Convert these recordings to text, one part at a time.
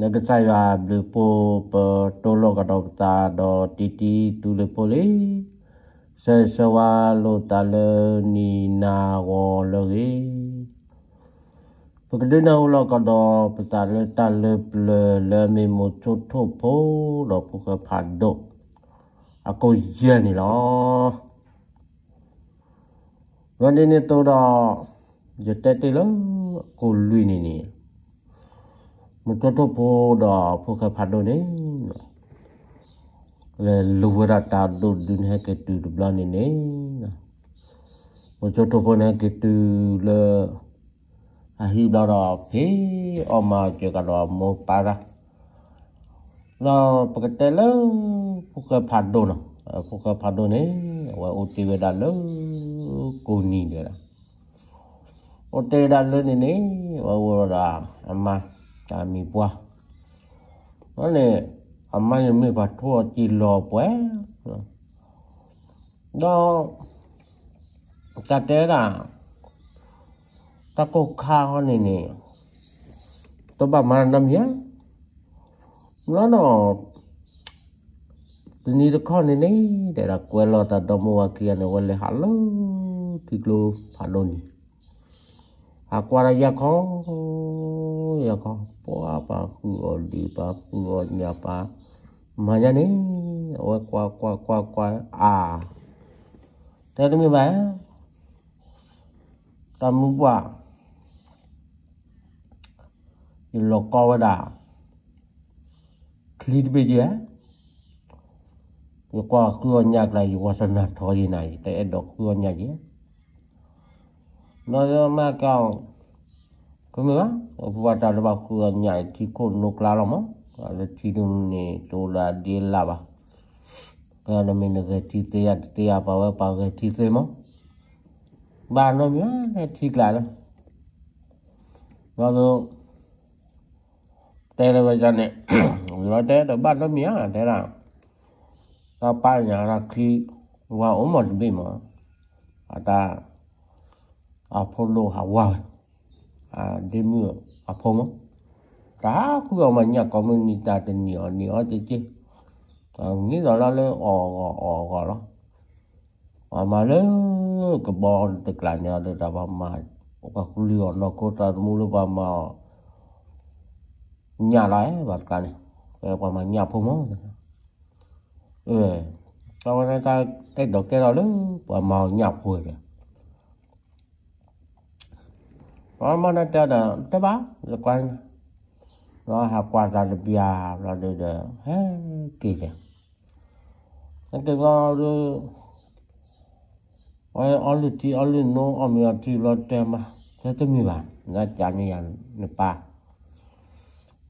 လကစားရဘလပိုပတိုလောကတော့တာတော့တီတီတူလပိုလေဆဲဆဝါလိုတလနီနာဝလောလေပကဒနာဟလောကတော့ပစာလတလပလလမေမချုထုပိုတော့ပုကဖတ်တော့အကိုရနေလောရန်ဒီနေတော့ရတက်တယ်လောကိုလွိနေနေမတော်တော့ဖို့တော့ဖခဖတ်တော့နေလေလူဝရတာတို့ဒုနေကတူဘလနေနေမတော်တော့ဖို့နေကတူလေအဟိဘလာဖေအမကေကတော့မောပါရာတော့ပကတလဖခဖတ်တော့နော်ဖခဖတ်တော့နေဝအိုတီဝဒါလောကိုနီတယ်လားအိုတေဒါလောနေနေဝဝရာအမ ta mi bua nó nè amma ya mi bắt thua chi lo bue đó ta thế là ta cô kha ho nè nè tôi bảo mà làm gì, nó nó ni được con này đấy để là quên lo ta đâu mua kia này quên lấy hả lâu thì lo phản đồn Aku ada ya kau, ya kau, po apa ku di pa ku nyapa, mana ni, oh kwa kwa kwa kwa a, thế nó mới bé, tam quả, thì lo co đã, khi bây giờ, qua cửa nhà này qua sân thôi gì này, để đọc cửa nhà gì nó mà cầu có nữa và trả lời bảo cửa nhảy thì còn nục la lắm á là chỉ đừng nè tôi là đi là bà cái là mình được chi tiền tiền tê à bảo bảo cái chi tiền mà bà nó nhớ cái chi lại đó và rồi đây là bây giờ này nói thế là bà nó nhớ thế là à, ta ba nhà là khi vào ổn một bên mà ta Apollo Hawaii à, demi Apollo cả cứ mà nhà có mình ta thì nhiều nhiều chứ chứ à, nghĩ là lên ồ ồ ồ ồ đó à, mà lên cái bò tức là nhà được ra vào mà và liều nó có ra mua lúc vào mà nhà lại và cả này và ờ, mà nhà Apollo. ừ sau này ta cái đồ cái đó lớn và màu nhập rồi nó mà nó cho là tới bá rồi quanh nó học qua ra được già là được được hết kỳ kìa anh kêu nó rồi ôi ôi lụt chi ôi lụt nó ôi mèo chi lo tem mà thế tôi mi bạn nó chả như vậy nè pa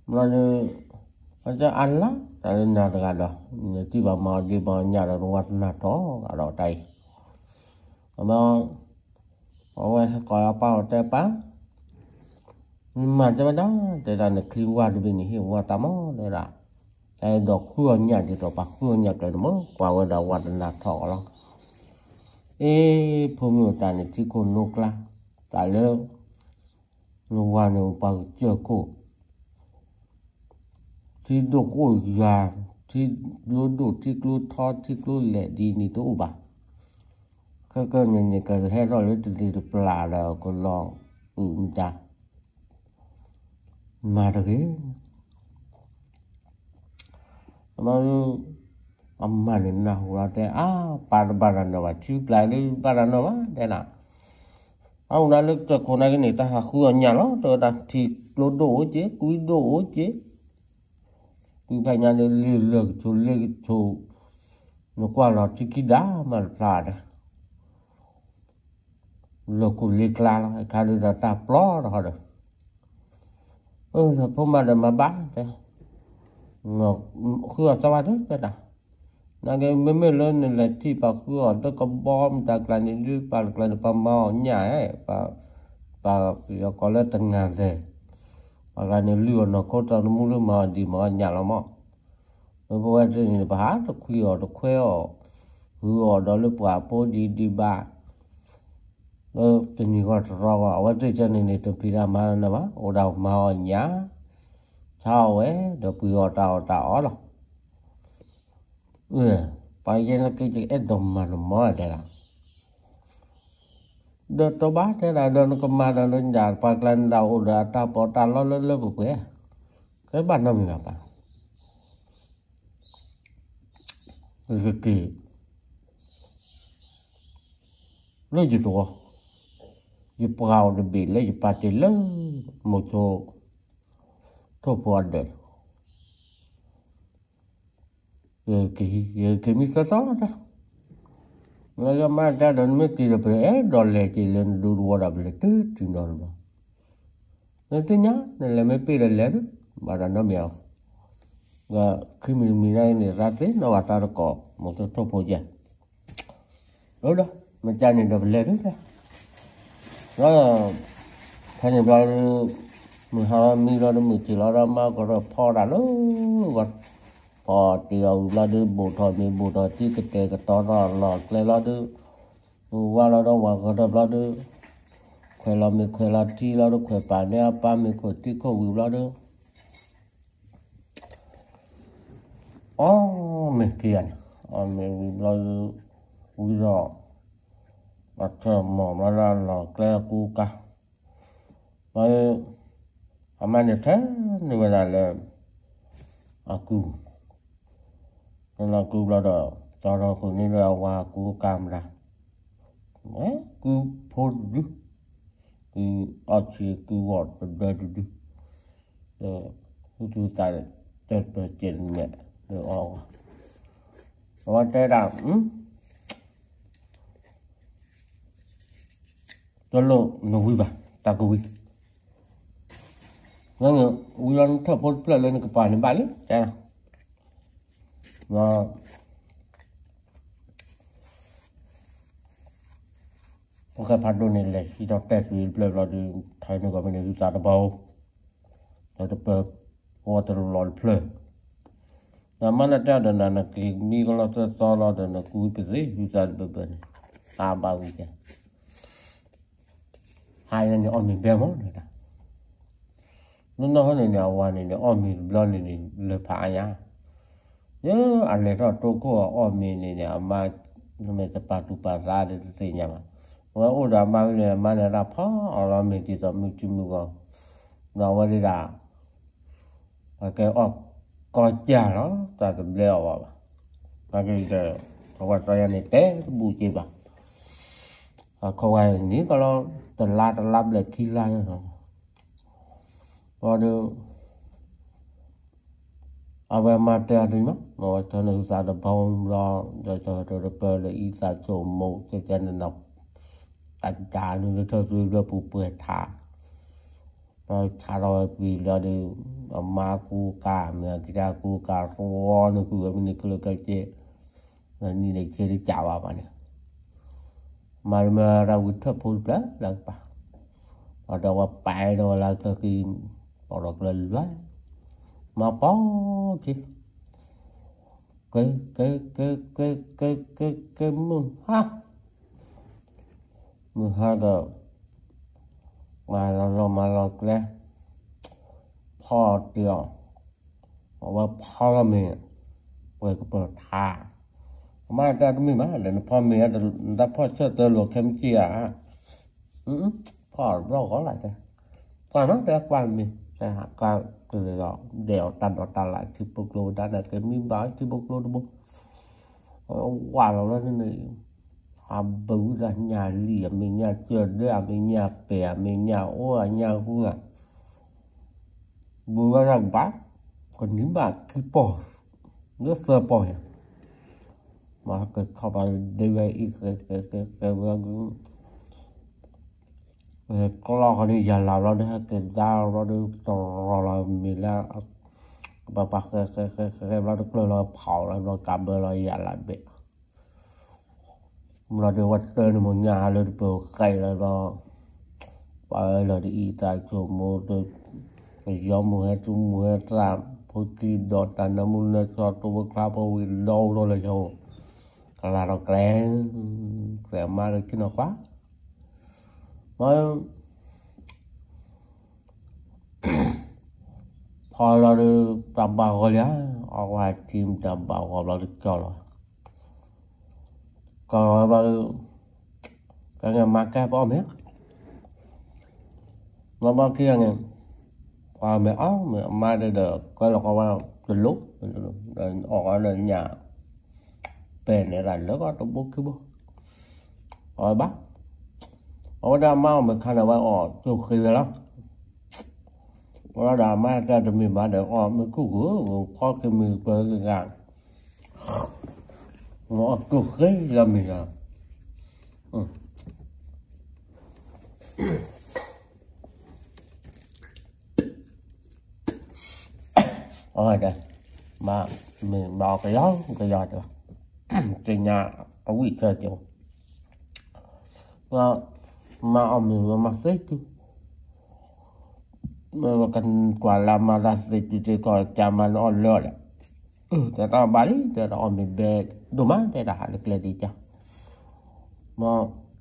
mà rồi anh cho ăn lá rồi nè ra đó chỉ bảo mà đi vào nhà là quạt là to, ở đó đây mà ông ấy coi apa ở đây pa mà cho đó để là nó kêu qua được bên này qua tao mó để là ai đó khu nhà thì tao bắt khu nhà cái đó qua qua đầu qua là thọ lo ê phụ nữ ta này chỉ còn nốt la tại lâu nó qua nó bao chưa cô thì đồ cô già thì lúa đồ thì lúa thọ thì lúa lẹ đi ni tụ bà các con này cái hết rồi nó từ từ là là con lo ừ ta മാടകി amma ni na hura te a par barano ba chi pla ni barano ba de na a una le to kona ni ta ha khu nya lo to da thi lo do che kui do che kui ba nya le le le chu le chu no kwa lo chi da ma pla da lo ku le kla la ka da ta plo da เออเพมมาเดมาบ้าแต่เงาคือสวัสดิ์แต่ละนั่นก็ไม่ไม่เล่นลยที่ปากคือตัวก็บอมตากลางนี่ปากลางปากมอใหญ่ปากปากยกเลิตั้งงานเลยปากลางนี่เลือยงนกตอนมูลมาดีมาใหญ่ละมั้งเพราะว่าจะนี่ปากตัวคุยอตัวคุยอคืออดอลปากพอดีดีบ้า pini kwa trawa wa te chani ni to pira mana na ba o da ma nya sao e do pu o ta o ta o lo ue pa ye na ki ji e do to ba te da do no ma da lo nya pa klan da ta po ta lo lo lo bu cái bản nó mình làm bạn rồi kỳ nó gì đó ye prau de bi le ye pati le mo to to po de ye ki ye ki mi sta ta ta na ga ma da don me ti de pe e do le ti le du ru da ble tu tu no ba na ti nya na le me pi le le ba da no mi ga khi mình mình đây này ra thế nó vào ta được có một cái top hồ dạ đó đó mà cha này đập lên đấy nó thay nhập ra mười hai mi ra đến mười chỉ ra mà có ra pho đã nó còn pho tiêu là đưa bộ thọ mi bộ thọ chỉ cái cái cái to ra lọt lại là đưa qua là đâu mà có đập là đưa khỏe là mình khỏe là chi là đâu khỏe bà nè ba mình khỏe chi khỏe vui là đưa ó mình tiền ó mình là vui rồi มาเทมอมาลาลอแกลกูกะไปอามันจะแท้นี่เวลาเลยอากูนั่นเรากูเราดอกตอนเราคนนี้เราว่ากูกามละเอ๊ะกูพูดดูกูอาชีกูวอดเป็นเดือดดูเออกูดูตายเติบโตเจนเนี่ยเดี๋ยวออกว่าแต่ดังอืมตัวโลนวิบะตากวินั่นเงวิวันถ้าพดเปลือกเลยนกป่าในบ้านเลยใช่ไหมว่าโอเคพัดโดนเลยที่เราแต่ฟีเปลือกเราดูไทยนึกว่าไม่ได้ดูจาระเบาเราจะเปิดว่าจะรอเปลือกနာမနာတဒနာနကလိမီကလသတော်တော်ဒနကူပစီယူဇာဘဘနအာဘာဝီက하이는어미배워는다누나하는야와는어미블러는르파야예알레가또고어미는아마놈의빠두빠라데되냐마와오다마네마네라파알아미디서무치무가나와리라아게어거자로다들내와봐다들이제저거떠야네 때, 무지 바. 아, 거기 니, 그 럼, ต่ลาดลับเลยที่ไล่เนาะพอเดี๋ยวเอาไปมาเตะดีมั้งมาชนอุตสาห์องรอจะจะจะเปิดเลยอีสานโจมโมจะจะนนกตัดจานุจะเธอซื้อเรือปูเปิดถาเพอชาเรยปีเราเดี๋ยวมากูกาเมื่อกิจากูการ้อนกูบบนีนึกเลยเกิดเจ้นี่เลยเชื่อจ่าวมาเนี่ยมาเมื่อเราอุทธพูดแล้วหลังปะเราว่าไปเราหลังก็คือปอดกเลยว่ามาป้อคิดก็ก็ก็ก็ก็ก็ก็มึงฮะมึงฮะก็มาเราเรามาเราแล้วพ่อเดียวบอกว่าพ่อเราเม่ยเปิดก็เปิดทาง mà ta cũng mình mà để nó phò mía để ta phò cho tờ luộc kem kia à ừ, ừ phò rau có lại đây phò nó để quan mình ta hạ qua từ đó đèo tàn đó tàn lại chụp bộc lô đã là cái miếng bá chụp bộc lô đúng không quả nó lên này à bự ra nhà lìa mình nhà chờ đưa mình nhà bè mình nhà ô à nhà vu à bùa rằng bác còn những bạn cứ bỏ nó sờ bỏ าเกิดข k a p a s i ว e อีกิดเกเกิดเลิดเราเเกิดเกิดเดาดเราดเติดเรามดเลิดเะิดเดเดเดเดเราดกดเราเผาเราเดเกดเรายาลดเบดเราดเวัดเิดเกิมันิาเริดดเกิดอกเกดเราเราไปเราดิดีกิชมกิดดยกมดเกให้กิดมกิดให้ดเกพดเกิดอตเกนดเมินเิดเอตัวคิดบวิิดาดเราเลยเก là claro, creen, creen mal kinh nó quá. Mới thôi lo đi tầm bao rồi nhá, ở ngoài team tầm bao rồi lo đi cho rồi. Còn lo đi, cái ngày mai cái bom hết. Nó bao kia nghe, qua mẹ áo, mẹ mai đây được, cái là qua bao từ lúc, ở ở nhà. 베네랄러가 또 먹기보 어봐 어다 마음에 가나와 어또 그래라 어다 마다 좀 마다 어 먹고 거기 물 버가 어또 그래라미라 응 ở đây mà mình bỏ cái gió cái giò được trên ống bị chơi kiểu và mà ông mình mà xếp chứ mà cần quả là mà là gì thì chỉ có cha mà nó lỡ là ừ thế ta bán thế đó mình về đồ má thế là hạt lực lên đi cha mà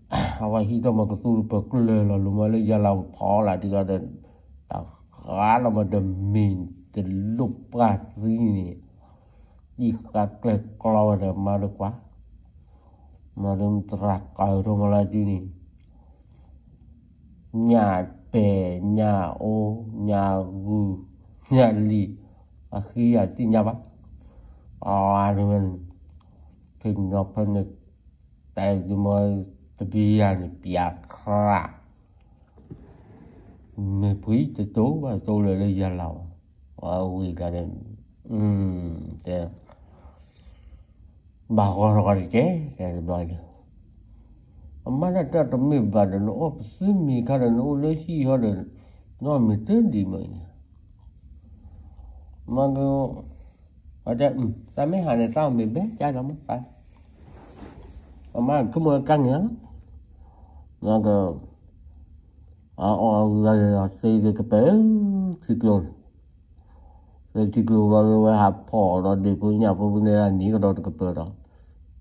hầu như tôi mà cứ xuống bậc lên là luôn mà lấy gia làm khó là thì có đến ta khá là mà đầm mình từ lúc ra gì này đi để mà mà được quá, đừng kalau ada marukwa mà lại rumah ini nhà bè nhà ô nhà gù nhà lì à khi à tin nhà bác à mình thì ngọc phân được tại vì mới tập anh bị à, bia à, khá mẹ quý cho tố và tôi là đi ra lầu ở quỳ cả đêm ừ thế 바고르가리게 대발로 엄마나 따도 미 바르노 없으 미 가르노 올시 요르 노 미트 디마니 마고 아자 음 사메 하네 따오 미베 자가 못다 엄마 그뭐 강이야 나가 아어 라야 세게 그배 지클론 เลาที่กูว่าว่าหาพ่อเราเด็กคนนี้พวกนี่อันี้ก็โดนกระเบื้อง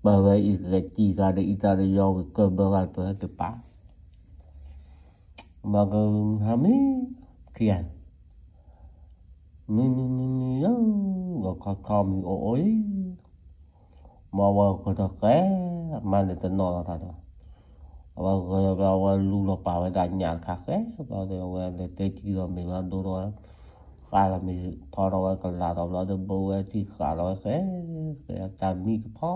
ไปไว้อีกเลยจีการอิตารียอกกระเบื้องเปให้กัปะบางคนทำไม่เขียนมีมีมีมีเก็เขาทำมีโอ้ยมาว่าคนแก่มาในตอนนอนท่านว่าเราเราลูกเราป่าไว้ได้ยังคะแก่เราเดี๋ยวเราเด็กที่เราไม่รั้ด้วยการมีพอเรากันลาเราเราจะบูที่ขาเราแค่แต่มีก็พอ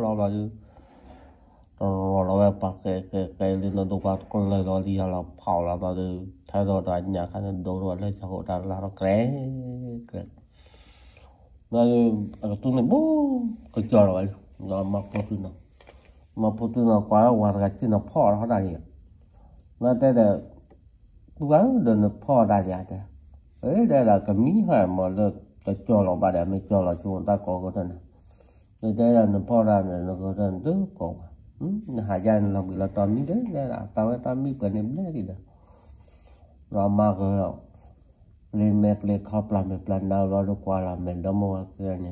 เราเราอยูเราเราไปแค่แค่แค่เรื่องดูกาตคนเลยเราดีเราเผาเราเราเดิูถ้าเราได้เนี่ยขนาดดูเราเลยจะหดเราเราแค่แค่เราตุ้งเนี่ยบูก็เจอเราเลยเรามาพูดนะมาพูดนะกว่าวันกันที่นั่นพ่อเราได้เนี่ยแล้วแต่แต่ดูว่าเดินพ่อได้ยังไง ấy đây là cái mỹ hoa mà được ta cho lòng bà đẹp mới cho là chúng ta có cái thân này đây là nó bỏ ra này nó có thân tứ có ừ, hà giang là bị là toàn mỹ đấy đây là tao với tao mỹ cái niệm đấy thì đó rồi mà rồi lên mệt lên khóc làm mệt lần nào rồi được qua làm mình đó mua kia nhỉ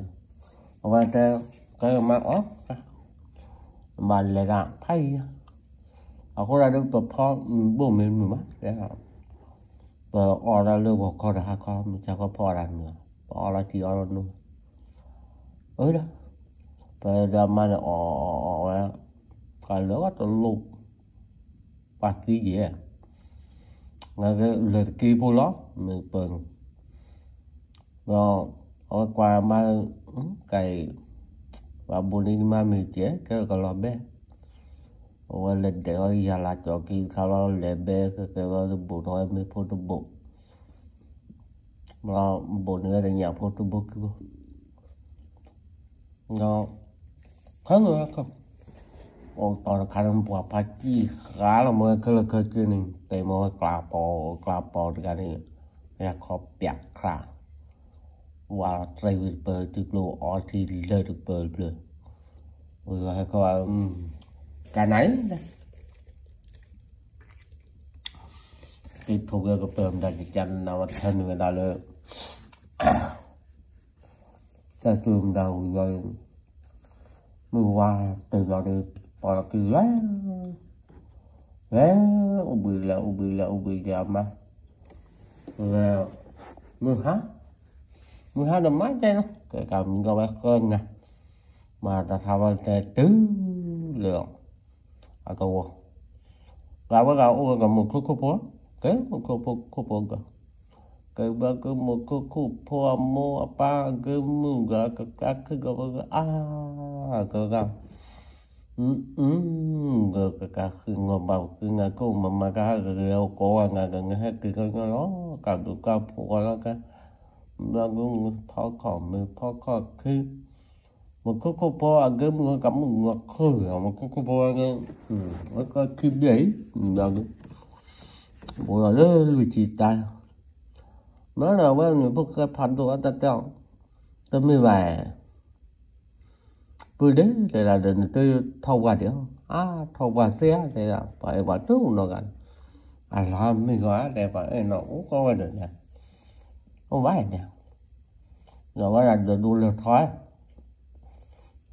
và cái cái mà ốp mà lại làm thay à có ra được bộ phim bộ mình mà đấy ปออร์เรื่องของเขานะฮะเขามันจะก็พอรันเนี่ยปอละที่อร์นู่นเอ้ยนะไปดามันอ๋ออ๋อแล้วกันแล้วก็ตลุกปากี้เย่งั้นก็เลยกี่ปุ๊ล้อมันเปิงก็เอากว่ามาไก่ว่าบุญนี้มามีเจ๊ก็ก็รอเบ้โอ้เล่นแต่ก็ยาละจอกินข้าวเราเล่นเบ้ก็แปลว่าบตรน้อยไม่พูดบุตรเราบุตรเนือแต่เหยาพูดบุตรก็เราขันเลยครับโอ้ตอนขันปวดพัดจีขาเราเมื่อคืนเคยกินหนึ่งแต่เมื่อกลาปอกลาปอด้วกันนี่แม่ขอเปียกขาว่าเทรียมเปิดจุดโลออที่เลือดเปิดเลยเอลาเขาว่า cả nấy cái thuộc về cái bơm đã chỉ chân nào thân người ta lơ ta trường đầu rồi mưa qua từ vào được bỏ từ lá lá ông bị là ông bị là ông bị là mà là mưa hát, mưa hát là mát chơi đó kể cả mình có bác cơn nè mà ta thao vào tứ lượng atau gawa gawa uga ga mu ku ku po ke mu ku po ku po ga ke ba ke mu ku ku po mo apa ke mu ga ka ka ke ga ba ga a ga ga ừm ga ka ka khi ngo ba khi nga ko ma ma ga ga ga ko wa nga ga nga ha ke ga ga lo ka du ka po ga la ka ba gu tho ko mu tho ko khi một cái cô po ăn cái mưa cắm một ngọt khử một cái cô po ăn cái cái kim đấy ừ, là một là nó lùi chỉ tay nó là với người bốc cái phần đồ ăn ta tao tôi mới về vừa đấy thì là để tôi thâu qua đi à thâu qua xe thì là phải vào trước nó gần à làm mình quá để phải nó cũng có được nè không phải à, nè rồi là đồ lừa thoái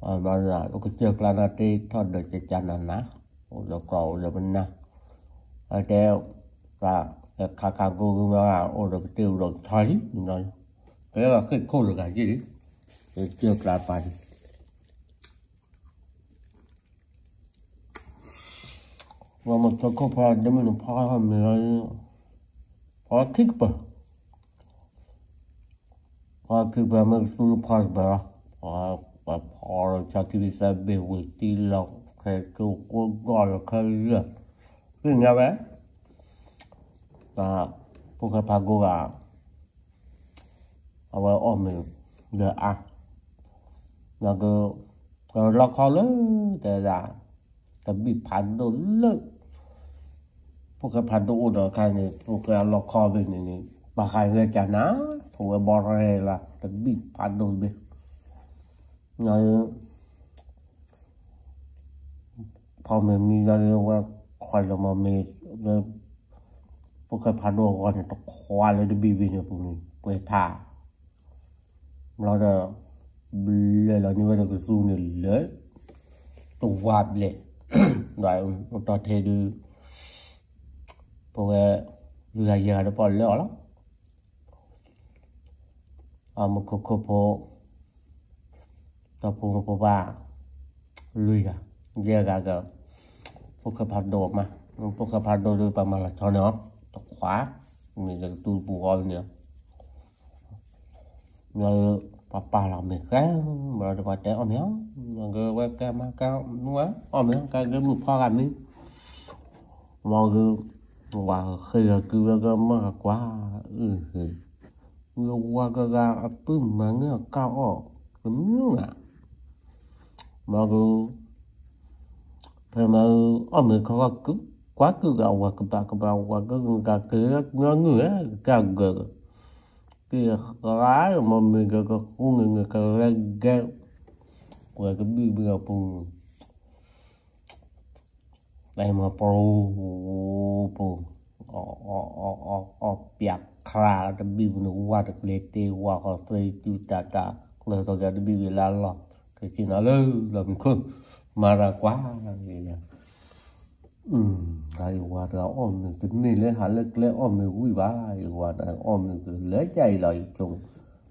mà giờ có chược là nó đi thôi được chỉ chăn là nã rồi cầu rồi bên nào ở đeo và khá khá cô mà ô được tiêu được thấy rồi thế là cái cô được gì đấy được là phải và một số cô phải để mình phá hơn mình phá thích bờ phá thích bờ mình phá bờ ปะพอรจะกิีเีบียงวิตีหลอกเคยกูกนกอลเคยเรื่องนี่ไงแม่แต่พวกเขาพากูกะเอาไว้อ้อมเดืออะแล้วก็เราล็อกคอเลยแต่จะต่บีบพันโดนเลยพวกเขาพันโดนอุดรใครนี่พวกเขาล็อกคอไปนี่นี่ปาใครเงยจานะพวกเขาบอลอะไรล่ะต่บีบพันโดนไป r ồ ยพอมีมีเรื่องว่าคอยเรามาเมดเลยพวกเครพาดวงก่อนตกควาเลยดูบีบีเนี่ยพวกนี้เวทาเราจะเลยเรานี่ว่าจะสู้เนี่ยเลยตัววาบเลยได้ตอนเทดูพวกเรือเยอะแล้วปอนเล่าแล้วอ่ามันก็คือพอตปูงกูว่าลุยกะเยอะกะก็พวกกระพัดโดดมาพวกกระพัดโดดด้วยประมาณละช้อนเนาะตกขวามีเลยตูปูออยเนี่ยเราปะปาเราไม่แค่เราจะไปแต่อมเนาะเราก็ว่าแกมาแกนัวอมเนาะแกก็มือพ่อกันนี่มองคือว่าเคยคือก็มากกว่าเออ người qua gaga ấp mà nghe cao ọ cũng như là maru pema ame kawa ku kwa ku ga wa ku ba ku ba wa ku ga ku nga ngu e ka ga ki ra ma mà mình ka ku ngu người ka ra ga wa cái bi bi ga pu đây mà pro pro o o o o o piak kra cái bi nu wa da le te wa ko te tu ta ta le to ga da bi la la thì khi nó lơ lầm khương mà ra quá là vậy nè ừ qua ra ôm được tính này lấy hả lực lấy ôm được quý ba ai qua ra ôm được lấy chạy lại chung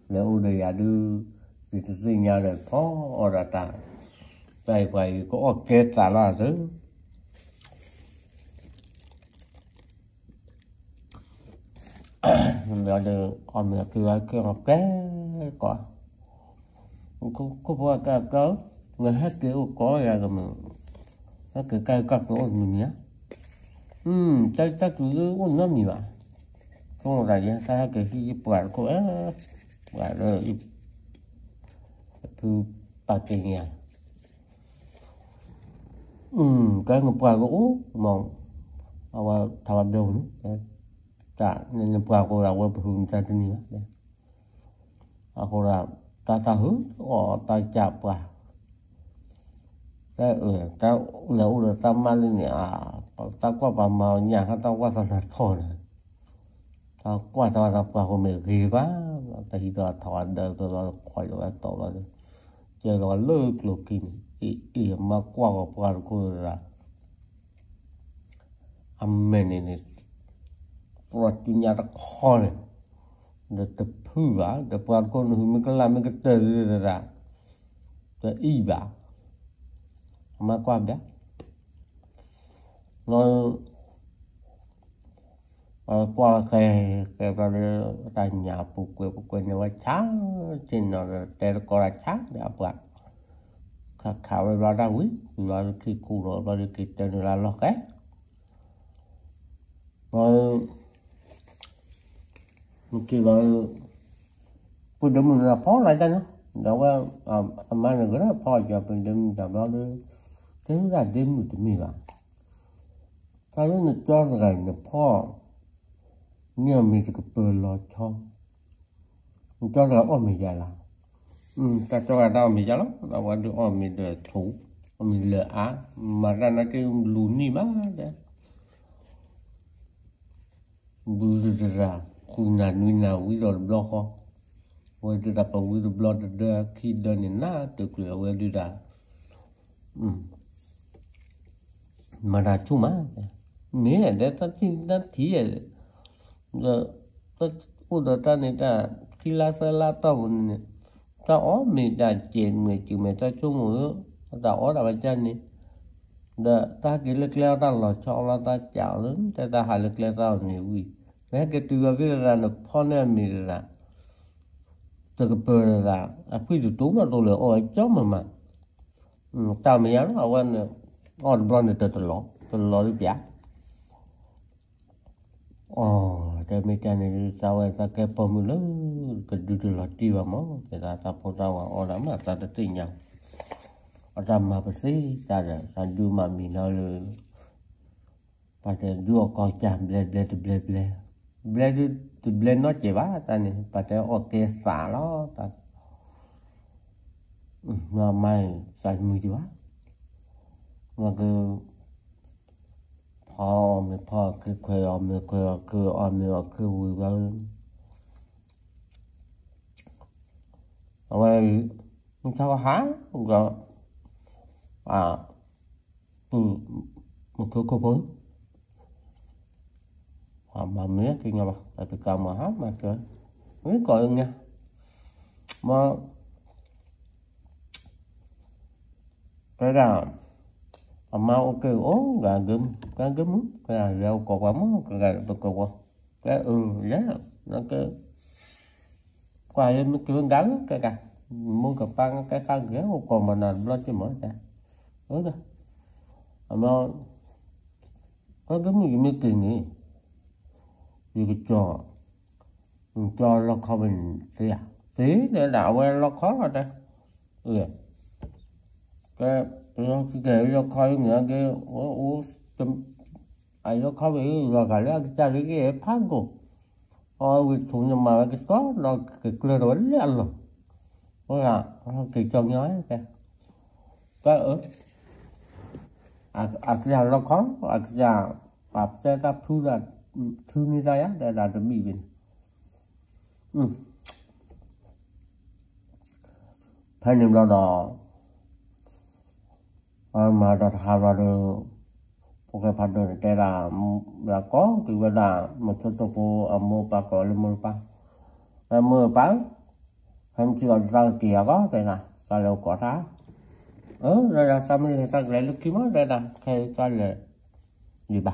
lấy ô đây à đưa thì thì nhà rồi phó ở ra ta tại vậy có kết trả là chứ rồi được ôm được ai cái học cái còn có có cái có người hết cái ô có ra rồi mà hết cái cái cái nó mình nhá ừm chắc chắc cứ uống nó nhiều à không là gì sao cái khi quả có quả rồi cứ ba cái nhà ừm cái ngập quả gỗ mỏng à và thảo đầu nữa trả nên ngập quả của là qua phương ta tin nhá à cô làm ตาตาหึอ๋อตาจับว่ะแต่เออแต่เหลวเหลือตามาเลยเนี่ยตากว่าปามาเนี่ยเขาตากว่าสนัดคอนะตากว่าตาตากว่าคนเมื่อกี้ว่าแต่ที่ตาถอนเดินตัวคอยตัวโตแล้วเจอตัวเลิกลูกกินอีอีมากว่ากับการกูละอเมนนี่รถจุญญาตะคอเลยเด็ด huwa da pwar kon hu mi kala mi kete ra da iba ma kwa bia no qua cái cái vào ra nhà phục quê phục quê nhà chá trên nó để có ra chá để áp quạt khá khá về vào ra quý vào khi cụ rồi vào khi trên là lo cái rồi khi vào 부르면 나 폴라잖아. 너가 아마는 그래 파줘 부르면 다 봐도 된다 되면 됩니다. 자연의 자스가 있는 포 니어미스 그 불러쳐 자스가 어미잖아 음 자스가 다 어미잖아 나와도 어미도 ถูก mình lựa á mà ra nó cái lún gì mà đấy bù ra khu nhà nuôi nào bây giờ lo không we did up a with the blood the key done in na to clear we did that hmm. mà là chú má mía là để ta tin ta thì là giờ ta u đó ta này ta khi la sa la tao này ta ó mình đã chuyện mình chịu mình ta chú mũ ta ó là bạn chân này đó ta cái lực leo ta lo cho là ta chảo lớn ta ta hại lực leo ta nhiều vì cái cái tuyệt vời là nó phong em mình ra từ bờ là à quy tụ tú mà tôi lựa ôi chó mà mà ừ, tao mày nhắn họ quan ôi bron được từ từ lọ từ lọ đi bẻ ồ đây mấy cha này sao vậy ta cái bom mưa lớn cái đu đu lọt đi vào máu thì ta ta phô tao à ôi lắm là ta đã tin nhau ờ, ram mà bác sĩ ta đã ta du mà mình nói là phải du con chạm ble ble ble ble ble จุดเล่นนอจีว่าตอนนี้ปัจจัยโอเคสาล้อตัดงาไม่ใส่มือจีวะงาคือพ่อเมื่พ่อคือเคยออมเมื่เคยคือออมเมื่คือวิวาวเอาไว้มึงเท่าหาก็อ่าปุ๊มึงคือคบกัน mà ờ, mía kia nha ngầm tại vì cầm mà hát mà cười mía còi ưng nha mà cái là mà mau kêu ố gà gấm cá gấm cái là rau cò bấm cái là bực cò cái ừ giá nó cứ qua em mới kêu gắn cái cả muốn cặp băng cái căn ghế một còn mà nền lên cho mở ra đúng rồi, mà có cái gì mới kỳ nghỉ cái 이게 저 저로 가면 돼야 tí để đạo quen nó khó rồi đây ừ. cái nó kể cho coi nghĩa cái ú 좀 아이로 커비 와가려 자르게 파고 어 우리 mà cái có nó cái lừa đổi lên rồi ôi thì cho nhói cái cái ở à à giờ nó khó à giờ à xe ta thu được thương như đây á là là chuẩn bị bình thay niệm đau đỏ ờ, mà đặt hàng vào được một cái phần đường này là là có từ bây là một số tổ phụ ở mua bà có lên mua bà mua bà không chỉ còn răng kia có đây là ta lâu có ra ừ rồi là xong rồi ta lấy lúc kia mới đây là thay cho là gì bà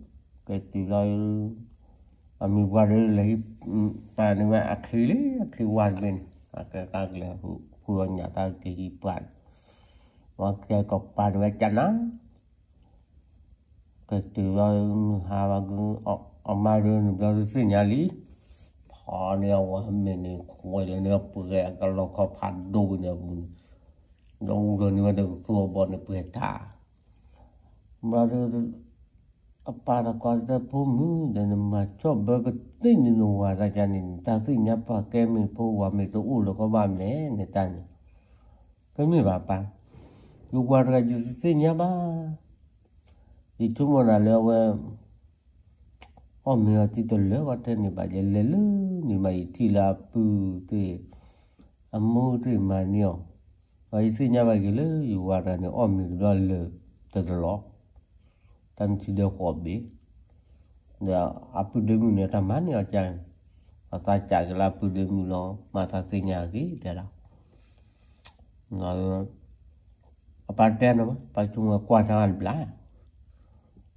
กิดลอยอามีวันเลยปานว่าอคืนอคืนวันเป็นอาการกางเลยผู้คนอยาตายที่ปานว่าแกก็ปานว่าจะนั้นกิดลอยหาว่ากูออกมาเรื่องเราจะสิ้นยาลีพอเนี่ยว่าไม่เนี่คุยเลยเนี่ยเปลี่ยนก็เราก็ผ่านดูเนี่ยมึงดูเรื่องนี้่าจะสัวบอลเนี่ยเปลือยตามาเรื่อง para kwarta pomu dana ma cho baba tini no wa raja ni ta si nyapa kemi po wa me to u lo ko ba me ne ta ni kemi ba pa yu kwa raja ju si nyapa di tumo na le we o me o ti to le ko te ni ba je le lu ni ma i ti la pu te amu te ma ni o wa i si nyapa ki le yu wa ra ni o me lo le te lo kan ti de ko be da epidemi ne ta mani a chan ata áp la epidemi lo ma ta ti nya ki đó, la ngal apart pe mà pa chung là kwa ta al bla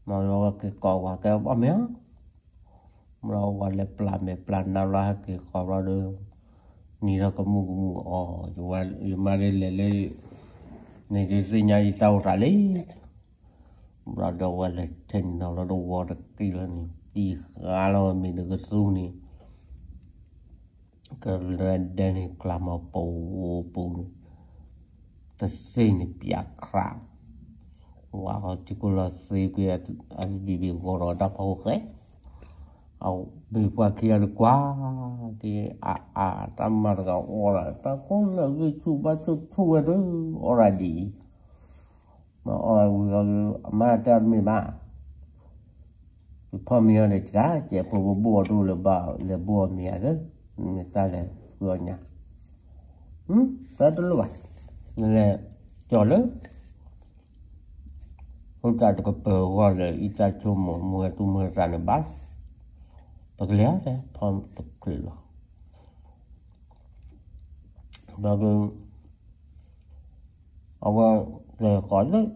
mà lo cái cò qua cái bó mé lo qua le plan me plan nào là cái cò lo đưa ni ra cái mu mu ờ qua mà đi le le này cái gì nhà tao ra lấy เราเดาว่าเช่นเราเราดูวอร์กีแล้วนี่ตีขาเราไม่ได้กสู้นี่ก็เรื่เดนี่กลับมาปูปูแต่เส้นเปียกครับว่าที่กุเราเสียกี่อาทิตย์บีบีก็รอดับเอาเอาบีบว่าเกี่ยวกว่าที่อาอาทำมาเราวอะไรแต่คนเราก็ชูบ้าชูชูอะไรดีมาอ้อยเัามาจนไม่มาพ่อเมียเนี่ยจ้าเจ็บปวดบวดูหรือเล่าหรือบวดเมียก็ไม่ตายเลยกลัวเนี่ยอืมก็ตลอดนั่นแหละจอดเลยคนจ่ายตัวเปิดล่าเลยอีจ่ายชั่วโมงตัวเมื่อสานบ้านตกเลี้ยงเลยพ่อตกเลี้ยงบางคนเอาว่า giờ có tài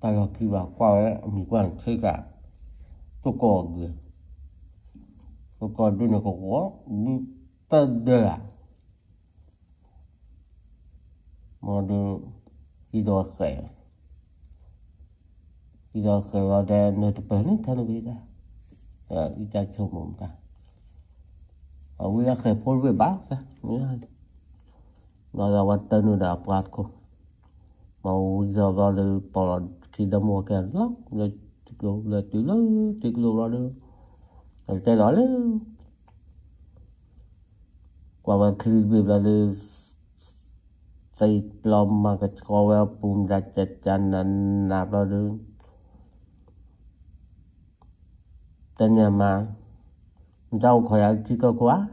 tại khi vào qua mình quan chơi cả tôi có người tôi có đôi này có có đi ta đưa mà đi đi đó khỏe đi đó khỏe vào đây nơi tập bến thân với ta à đi ta chung mồm ta bây giờ ờ, khỏe phôi với bác ta nó là vật tên nó đã phát không mau giờ ra được bảo là khi đâm mua kẹt lắm rồi tiệc đồ là tiệc lớn tiệc đồ ra được rồi tay đó đấy qua bên khi bị là được xây plom mà cái coi vào bùm ra chặt chăn là nạp ra được tên nhà mà đâu khỏe chỉ có quá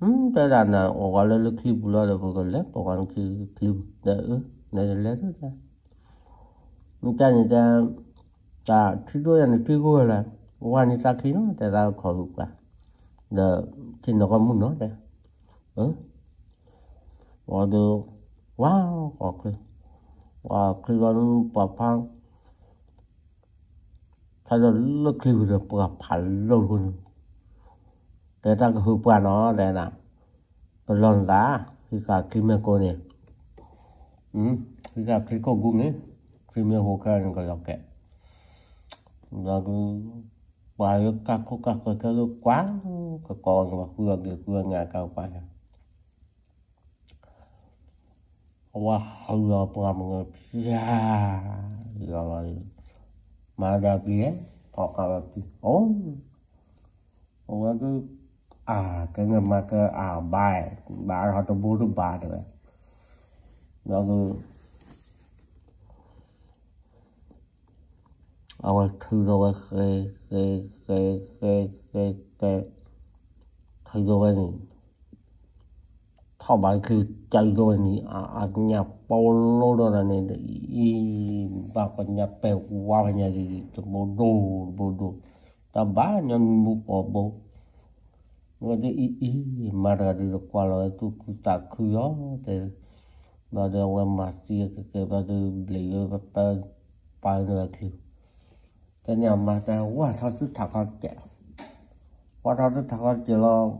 ừ, thế là là gọi là clip là được gọi là bọn clip đỡ 那来头的。你家人家打吃多样的追过来，我看你咋开弄在那烤肉啊？那听那个木弄的，嗯，我都哇，我去，我去到那把胖，他说那开不着，不敢爬肉棍，在那个后半脑袋呢，不让打，一个给没过呢。 응? 그러니까 그거 궁에 그러면 호가는 걸 얻게 나그 봐요 까고 까고 까고 quá có con mà vừa được vừa ngà cao quá và hầu giờ làm người ra rồi mà ra kia họ cả là kia ô ô cái à cái người mà cái à bài bà họ trong bố trong bà rồi ว a n เอเ r k ก i d o w ง Kaidowan เข้าไคือใจโดยนี่อาจญาโปโลโดนนี่อีบาเนี่าเปว่าเัี่ยดีจะโบดูโบดแต่บ้านยันบุกอบว่าจะอีมารอดีกว่าเราตุกตาคืออ๋อแตอ và đưa qua mặt riêng cái cái và đưa lấy cái bà bà nữa kêu thế nhà mà ta quá thao sức thảo con chạy quá thao sức thảo con chạy lo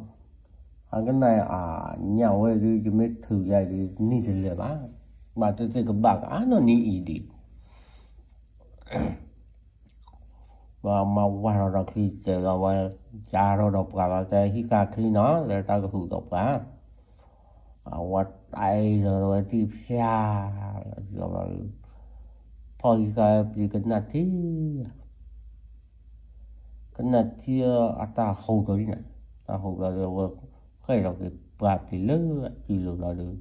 hàng cái này à nhà quê đi chỉ mới thử cái đi ni thì lừa bán mà tôi thấy cái bạc á nó ni ý đi và mà qua rồi khi chạy ra qua cha rồi đọc cả là khi cả khi nó là ta có thủ tục cả quạt tay rồi rồi tiếp xa rồi thôi cái gì cái nát thì cái nát ờ, à, ta hậu rồi nè ta hậu rồi rồi cái rồi cái bát thì lớn thì lúc đó được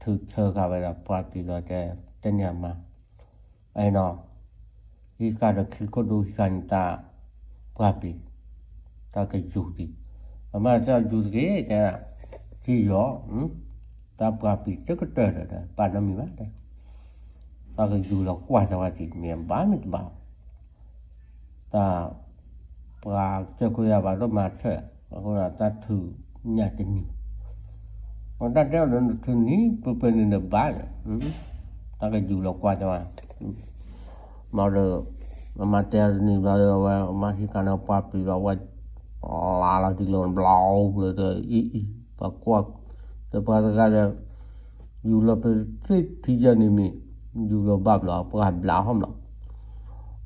thử thử cả về là bát thì rồi cái cái nhà mà ai nó khi cả được khi có đôi khi ta bát thì ta cái chủ thì mà ta chủ cái cái 지요 응? 답과 비쩍 떨어져 바람이 맞다 ba năm mươi 면바는 đấy, ta và cho cô nhà bà đó mà thế và cô là ta thử nhà tình nhiều còn ta treo lên thử ní bơ bên lên được bá ừ. ta cái dù lọc qua cho ừ. mà mà được mà mà treo lên bao giờ mà khi cái nào nó thì bảo qua là là chỉ lồn blau rồi rồi pakuak te pasakala yulo pe tsi tija ni mi yulo bab lo pa bla hom lo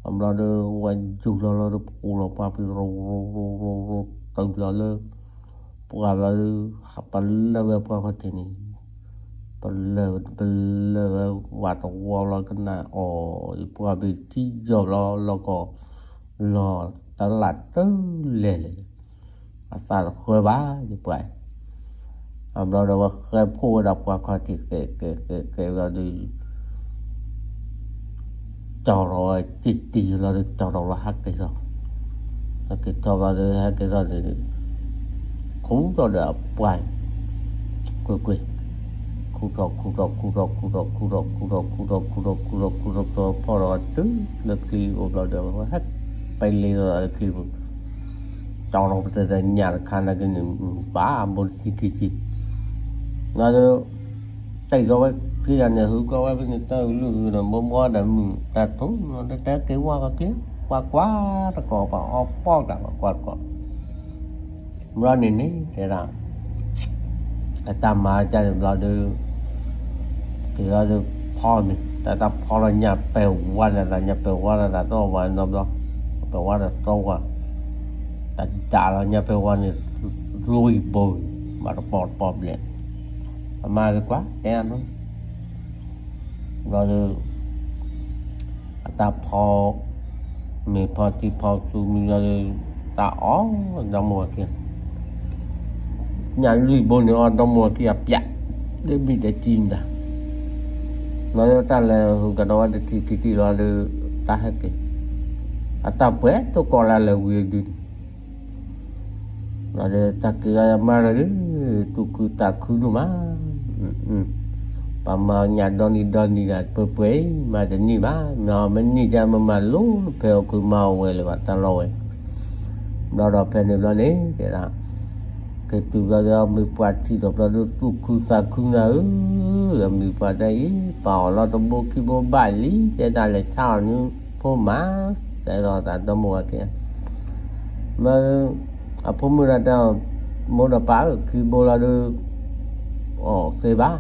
hom lo de wa ju lo lo de pu lo pa pi ro ro ro ro ro tang lo le pa la de ha pa la we pa ko te ni pa la pa la we wa to wa lo ka na o i pa bi ti jo lo lo ko lo ta la te le le อาสาเคยบ้าอยู่ไปเราเราเคยพูดดับว่าข้อที่เกิดเกิดเกิดเกิดเราดูจอรอจิตตีเราดูจอรอเราฮักกันเราฮักกันทอเราดูฮักกันเราดูคงเราเดาปล่อยกุยกุยคูดอกคูดอกคูดอกคูดอกคูดอกคูดอกคูดอกคูดอกคูดอกคูดอกเราพอเราตึ้งนักคลีอบเราเดาว่าฮักไปเลยเราคลีจอรอไปแต่ยาคันอะไรนี่บ้าบนที่ที่ 나도 tay go cái anh nhà hữu có với người ta lừa là mua qua để mình đặt thú nó đã kế qua cái kia qua quá nó có bảo học po đã qua qua ra nên đấy thế là ta mà cha là được thì là được po mình ta ta po là nhà bèo qua là là nhà bèo qua là là to và nó đó bèo qua là to qua ta trả là nhà bèo qua này lùi bồi mà nó po po liền mài quá cái anh lắm rồi ta phò mì phò thì phò tu mì rồi ta ó đông mùa kia nhà lui bồn nó đông mùa kia dạ để bị để chìm đã nói ta là cả đó để chỉ chỉ thì là ta hết cái à ta bé tôi còn là là quyền đi rồi ta kia mà rồi tôi cứ ta cứ đúng mà ปามาญาดอนีดอนีกัดเปื่อยมาจะนี่บ้านอมันนี่จะมามาลุ้เพื่อคือมาเวลว่าตลอดเราเราเป็นเรื่องนี้เดี๋ยวก็ตัวเราไม่ปวดที่ตัวเราตุกคือสักคุณเออเราไม่ปวดได้เปล่าเราต้องบุกขี้บุบายลีจะได้เลยเช้านี้พ่อมาแต่เราแต่ตัวมัวเกี่ยเมื่อพ่อมือเราจะมัวเราเปล่าคือโบราณ ồ khi ba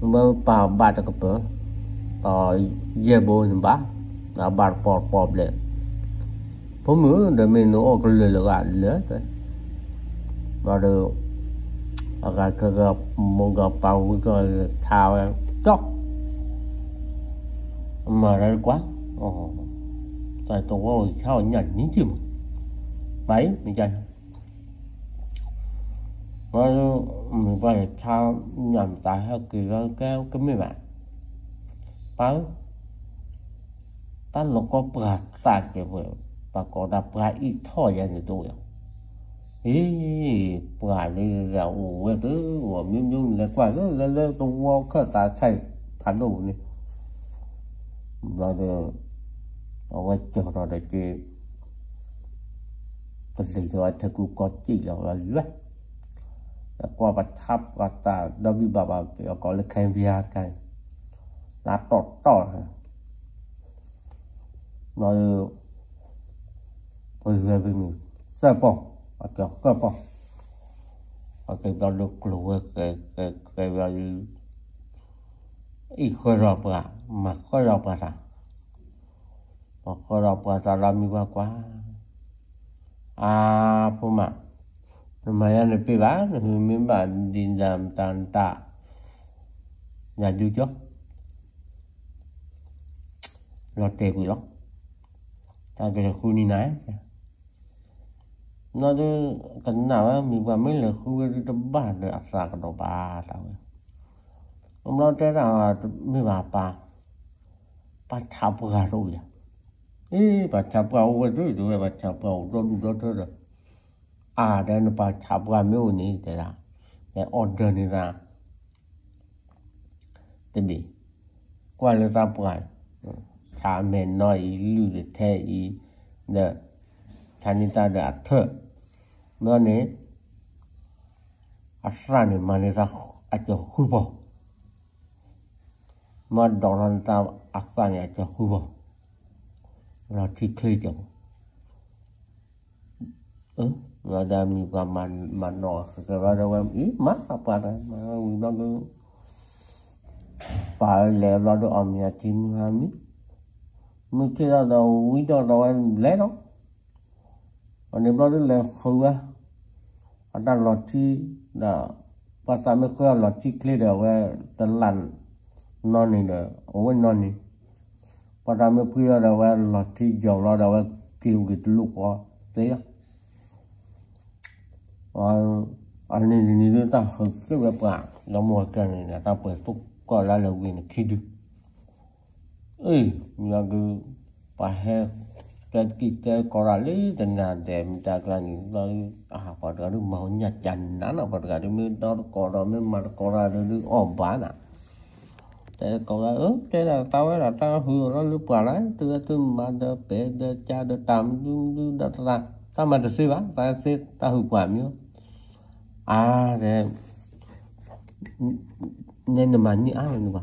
mơ pa ba ta cặp bơ ta ye bo ni ba ta ba por problem po mu de me no o kle le ga le ta ba de a ga ka ga mo ga pa u ga thao chok mà ra quá ồ tại tôi có sao nhận những gì mà bảy mình chạy có mình qua sao nhầm tại hai kỳ con kéo cái mấy bạn tới ta lúc có bà ta cái vừa bà có đã bà ít thôi ra như tôi ý bà đi ra ủ cái thứ của miếng nhung là quả rất là lên tung vô khởi ta xây thả đủ này và được ở ngoài chỗ rồi đấy kia thật sự thì thật cũng có chỉ là là lách กว่าบัทับกว่าตาดบิบาบาเปียกเลแคมเารยกันัาตอดต่อฮะนอยไปเรื่อยไปีเสีปองอาจกะเสวบปองอาจกะโดนกลูกลัวเกี่ยกัเกี่ยวกัอีกคนรอบละมาคนรอบละมาคนรอบละจะรามีว่ากว่าอาพูมา Lumayan lebih kan, lebih banding dalam tanta. Nyaju cok. Lotte kulok. Tak ada kuni naik. Nó chứ cảnh nào á, mình vào mấy lời khu đi trong ba để ạc ra cái đồ ba tao. Ông nó thế là mình vào ba. Ba chạp gà rồi. Ý, ba chạp gà rồi, rồi bà chạp gà rồi, rồi rồi rồi. အာဒနนชาခြာပွมิวนိုးနေแต่อဲเดนีဒါနေတာกပိาเာလသปွာชาเมนน้อยลูดเทีเดชานิตาเดอเธอเมื่ออนี้ัศรานี่มันรักอาจจะคุบมาดอรันตาอัศรานี่อาจจะคุบเราที่เคยจังเออ ada juga man mano ada wam i ma apa ada bilang tu pa le la do am ya tim hami mu ti da do wi do do wam le no ani bla le khuwa ada lo ti da pa sa me ko lo ti kle da wa tan lan non ni da o wen non ni pa da me pu da wa lo ti jo lo da wa ki u ki lu ko te ya Ờ, anh đi đi đưa ta hợp cái việc bạn nó mua cái này là ta phải phúc có là là quyền khi được ấy là cứ phải hết cái kita korali dengan dem dagan lalu ah pada itu maunya jangan apa pada itu minor korami mar korali itu obana thế cậu đã ước ừ, thế là tao ấy là tao hứa nó lúc quả lái từ từ mà đỡ bé đỡ cha đỡ tạm đỡ đỡ ra tao mà được suy bán tao sẽ tao hữu quả nhớ à thế Nên là mà như áo mình vào.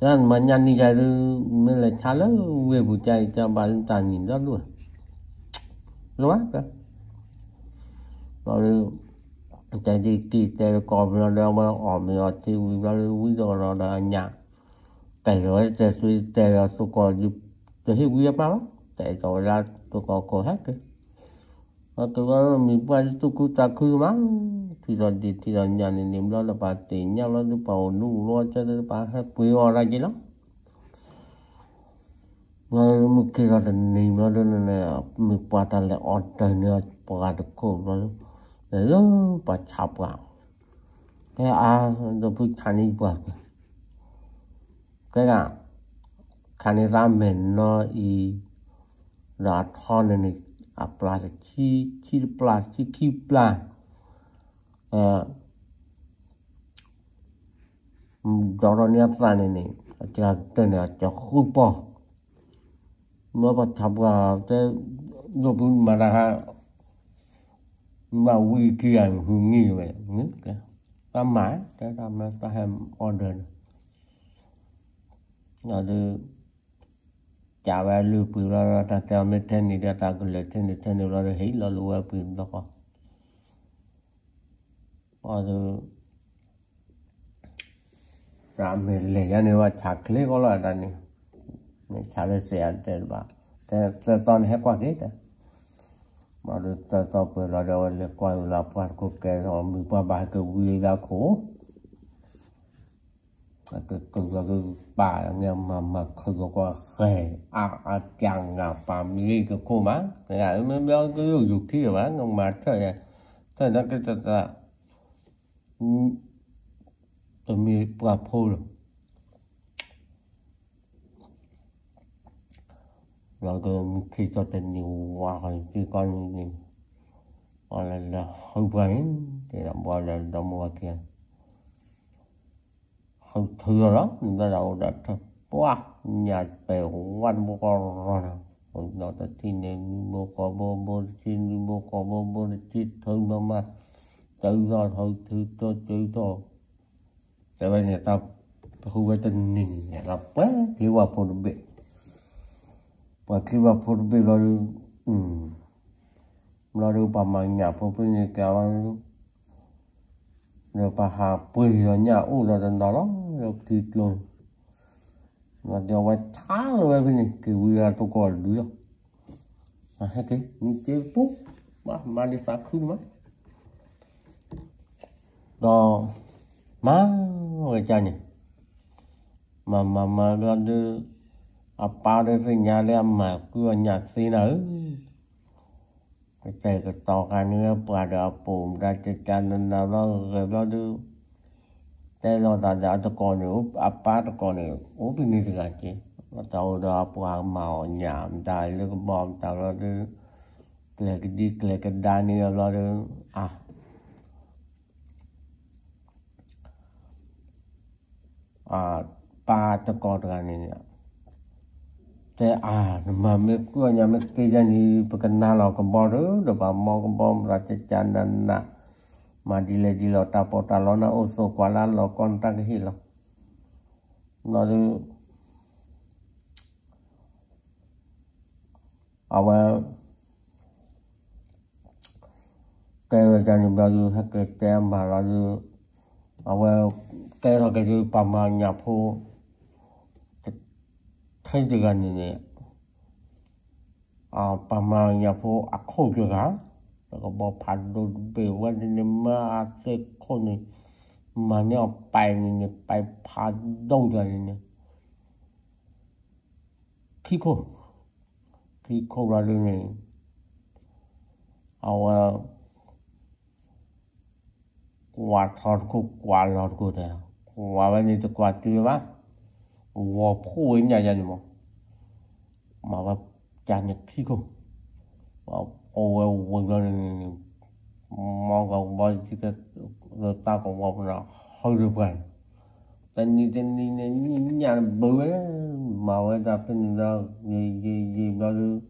nên mà nhân đi ra thì mới là chá lắm về buổi chạy cho bà lên tàn nhìn đó luôn. Nó ác đó. Rồi chạy đi kỳ chạy rồi còn nó đeo mà ở mình ở thì vì đó là quý đồ nó là nhà. Tại rồi chạy suy chạy rồi tôi còn dịp tôi hiểu quý bao, máu. Tại rồi ra tôi còn có hát cái. เราตัวก็มีปลาตุกตาคือมั้งที่เราดิที่เราอย่างนี้นิ่มเราเราปลาเี็ยเราดูเป่านู่นรอจะได้ปลาแค่ปุยอะไรกินละเรามุ่กที่เราเนิ่ยเราเนี่ยมีปลาทะเลออดเดินเนี่ยปลาดุกเราเลยปลาชาบ้างแค่อาเราพูดคันนี้ป่าแค่คันนี้ราเหม็นเนาะอีราทอนเนี่ย apply là chi chi apply chi key apply đó là nét ra này này cho tên là cho khu bò mới bắt thập là thế dục mà là ha mà quy kia hướng nghi vậy nhất kìa ta mãi cái làm ta hem order rồi chawelu pula ta ta meten ni ta guletin ten lo re hi lo lua pim lo ko adu ram le ya ne wa chakle ko la ta ni ne chale se an ter ba te te ton he ko ge ta ma ru ta ta pe la re le ko la par ko ke ro mi pa ba ke wi la ko 그, 그, 그, 바, 막, 막, 그거가, 해, 아, 아, 짱, 아, 밤, 이, 그, 고마. 야, 뭐, 그, 요, 육, 티, 와, 너, 말, 터, 야. 터, 나, 그, 터, 터, 음, 또, 미, 바, 포로. 나, 그, 키, 터, 터, 니, 와, 지, 건, 니, 와, 라, 라, 허, 바, 인, 대, 나, 뭐, 라, 너, 뭐, 와, 키, 야 không thừa lắm người ta đâu đã quá nhà bèo quan bố con rồi nào còn đó ta tin nên bò có bố bố tin bố có bố bố tin thôi mà mà tự do thôi thứ do chơi do tại bây nhà tao không có tin nhìn nhà lập quá kêu vào phụ bị và kêu vào phụ bị lo được ừ lo được bà mà nhà phụ bị nhà kéo rồi bà hà bùi ở nhà u là đần đó lắm yok thịt luôn và dia wa ta lo wa ni ki wi tôi to ko du à ma ha ke ni ke pu ma ma ni sa khu ma do ma cha nhỉ mà mà mà ra đưa apa à, đưa sinh nhà để mà cứ nhặt xin ở cái chạy cái tàu cá nữa bà đã bùm ra chạy chạy nên nào đó rồi đó đưa တယ်လို့တရားတော်ကိုအပတ်ကိုလည်းဥပ္ပိနေကြကြည်မတော်တော့ပွားမအောင်ညာမတားလို့ဘောင်းတော်လို့ကလေးကဒီကလေးကဒါနီယောလို့အာအာပါတကောတကနေနေတဲ့အာမမေကွာညာမေတေးကြနေပကနာလောက်ကဘောတော့ဘာမောကဘောရာချာနန္နာมาดีเลยดีเราตาปอตาลอนะโอโซกวาลาเรากอนตั้งหิเราเราดูเอาไว้ကဲကန်ယူပြောယူဟက်ကတမ်ဘာလာယူအဝဲကဲတော့ကဲယူပမာညာဖို့ထိုင်ကြကနေနေအာပမာညာဖို့အခုကြကก็บอกผ่านดูเบว่าในมาเซคนนี่มาเนี่ยไปเนี่ไปผ่านดงเลยเนี่ยขี้โคขี้โคเราเนี่ยเอากวาดทอดกูกวาดหลอดกูเด้อกวาดวันนี้จะกวาดตีวาว่าพูดอย่างนี้มั้งมาว่าจานเนี่ยี้โคว่า quân lên mong còn bao chứ cái rồi tao còn một là hơi được gần tên như tên đi nên nhà bự mà người ta tin ra gì gì gì bao nhiêu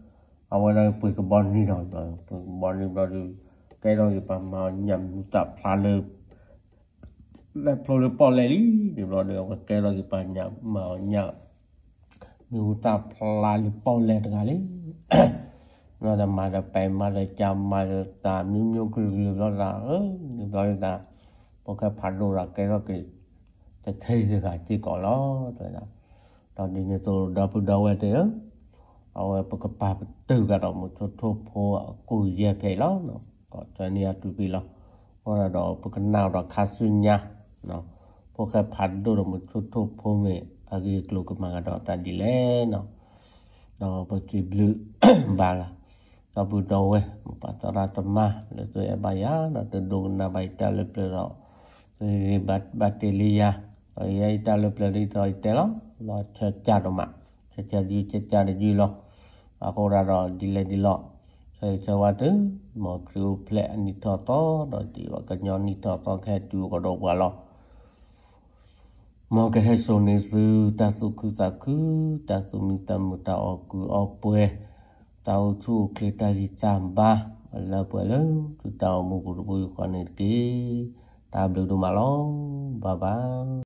ông ở đây bự cái bọn đi rồi rồi bọn bao nhiêu cái đó thì bà mà nhầm tập phá lơ là phô lơ bỏ lê đi thì lo cái đó thì bà nhầm mà nhầm như tập phá lơ bỏ lê được cái ငါတမရပိုင်မရကြမရတာမြို့မြို့ကလူလူလောလာဟဲ့ဒီတော့တာဘောကဖာလို့ရကဲတော့ကဲတထိစကကြည့်ကောလောတဲ့လားတော့ဒီနေ့တော့ဒါပူဒါဝဲတဲ့အဝဲပကပပတူကတော့မထထဖို့ကိုရဲ့ဖဲလောနော်တော့တနေ့တူပြီလောဟောတော့ပကနာတော့ခါစညာနော်ဘောကဖာတို့တော့မထထဖို့မေအကြီးကလုကမှာတော့တန်ဒီလဲနော်တော့ပတိဘလူးဘာလားကပူတော်ဝဲပတရာတမလေသူအဘယာနတဒုံနာဘိုက်တလပလောရေဘတ်ဘတ်တလီယာရိုက်တလပလရီတိုတဲလောလောချက်ကြတော့မချက်ချက်ဒီချက်ကြဒီလောအခုရတော့ဒီလေဒီလောဆေချဝတ်မောကရူဖလက်အနိတော်တော်တော့ဒီကညောနိတော်တော်ခဲတူကတော့ပါလောမောကဟေဆိုနေစုတသုခုသခုတသုမိတမုတအောကူအောပွဲ tau chu kleta gi chamba la pa la chu tau mu ku bu ko ne ti ta blu du ma lo bye bye